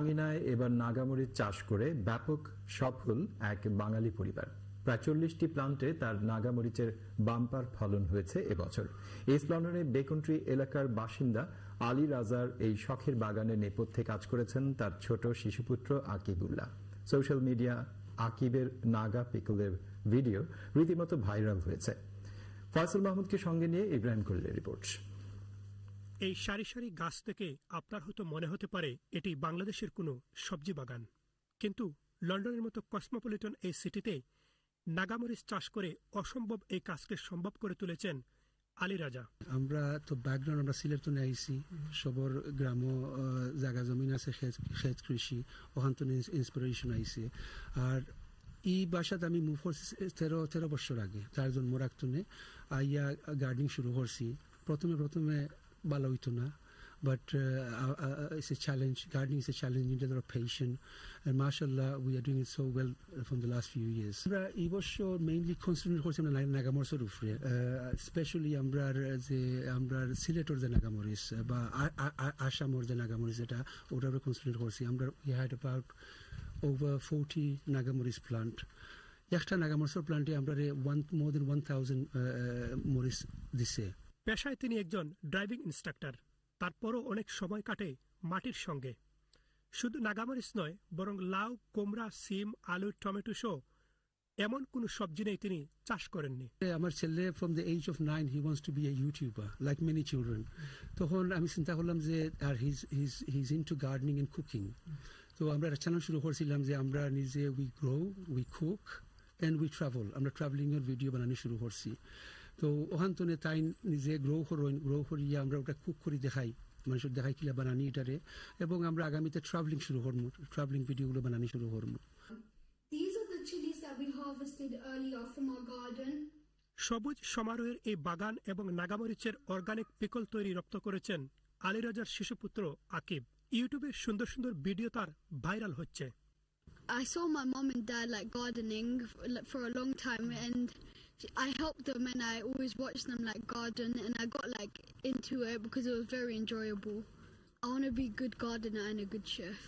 ভাঙিনায় এবার নাগামরিচ চাষ করে ব্যাপক সফল এক বাঙালি পরিবার প্রায় চল্লিশটি প্লান্টে তার নাগামরিচের বাম্পার ফলন হয়েছে এবছর ইসলামনের বেকুন্ট্রি এলাকার বাসিন্দা আলী রাজার এই শখের বাগানে নেপথ্যে কাজ করেছেন তার ছোট শিশুপুত্র আকিবুল্লাহ সোশ্যাল মিডিয়া আকিবের নাগা পিকলের ভিডিও রীতিমতো ভাইরাল হয়েছে ফয়সল মাহমুদকে সঙ্গে নিয়ে ইব্রাহিম করলের রিপোর্ট এই সারি সারি গাছ থেকে আপনার হয়তো মনে হতে পারে এটি বাংলাদেশের কোনো সবজি বাগান কিন্তু লন্ডনের মতো কসমোপলিটন এই সিটিতে নাগামরিচ চাষ করে অসম্ভব এই কাজকে সম্ভব করে তুলেছেন আলী রাজা আমরা তো ব্যাকগ্রাউন্ড আমরা সিলেট তো নেইছি সবর গ্রাম জায়গা জমিন আছে সেচ কৃষি ওখান তো ইন্সপিরেশন আইছে আর এই বাসাতে আমি মুভ করছি তেরো তেরো বছর আগে তার জন্ম আইয়া গার্ডেনিং শুরু করছি প্রথমে প্রথমে ভালো হইতো না but is a challenge garden is a challenge in You of a lot of patience. And mashallah, we are doing it so well from the last years. আমরা এই বছর মেইনলি কনসেন্ট্রেট করছি আমরা নাগামরসের উপরে স্পেশালি uh, আমরা uh, যে আমরা সিলেটর যে নাগামরিস uh, বা আসামর যে নাগামরিস এটা ওটা আমরা কনসেন্ট্রেট করছি আমরা we had about over forty Naga morich plant একটা নাগামরসের প্লান্টে আমরা one more than one thousand morich দিছে পেশায় তিনি একজন ড্রাইভিং ইন্সট্রাক্টর তারপরও অনেক সময় কাটে মাটির সঙ্গে শুধু নাগামারিস নয় বরং লাউ কোমরা সিম আলু টমেটো সহ এমন কোন সবজি নেই তিনি চাষ করেননি আমার ছেলে from the age of nine he wants to be a YouTuber like many children তখন আমি চিন্তা করলাম যে আর he's he's he's into gardening and cooking তো আমরা একটা চ্যানেল শুরু করেছিলাম যে আমরা নিজে we grow we cook and we travel আমরা ট্রাভেলিংয়ের ভিডিও বানানো শুরু করছি তো ওখান তো তাই নিজে গ্রহ করইন গ্রহ করিয়া আমরা ওটা কুক করে দেখাই মানুষের দেখাই কিলা বানানি এটারে এবং আমরা আগামীতে ট্রাভেলিং শুরু করবো ট্রাভেলিং ভিডিওগুলো বানানি শুরু করবো সবুজ সমারোহের এই বাগান এবং নাগামরিচের অর্গানিক পিকল তৈরি রপ্ত করেছেন আলিরাজার শিশুপুত্র আকিব ইউটিউবে সুন্দর সুন্দর ভিডিও তার ভাইরাল হচ্ছে I saw my mom and dad like gardening for a long time and I helped them and I always watched them like garden and I got like into it because it was very enjoyable. I want to be a good gardener and a good chef.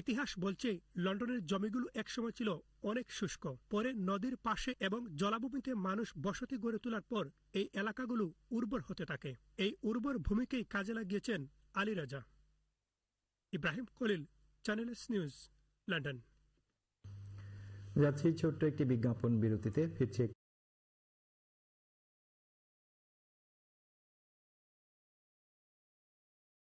ইতিহাস বলছে লন্ডনের জমিগুলো একসময় ছিল অনেক শুষ্ক পরে নদীর পাশে এবং জলাভূমিতে মানুষ বসতি গড়ে তোলার পর এই এলাকাগুলো উর্বর হতে থাকে এই উর্বর ভূমিকেই কাজে লাগিয়েছেন Ali Raja Ibrahim Khalil Channel S News London যাচ্ছি ছোট্ট একটি বিজ্ঞাপন বিরতিতে ফিরছে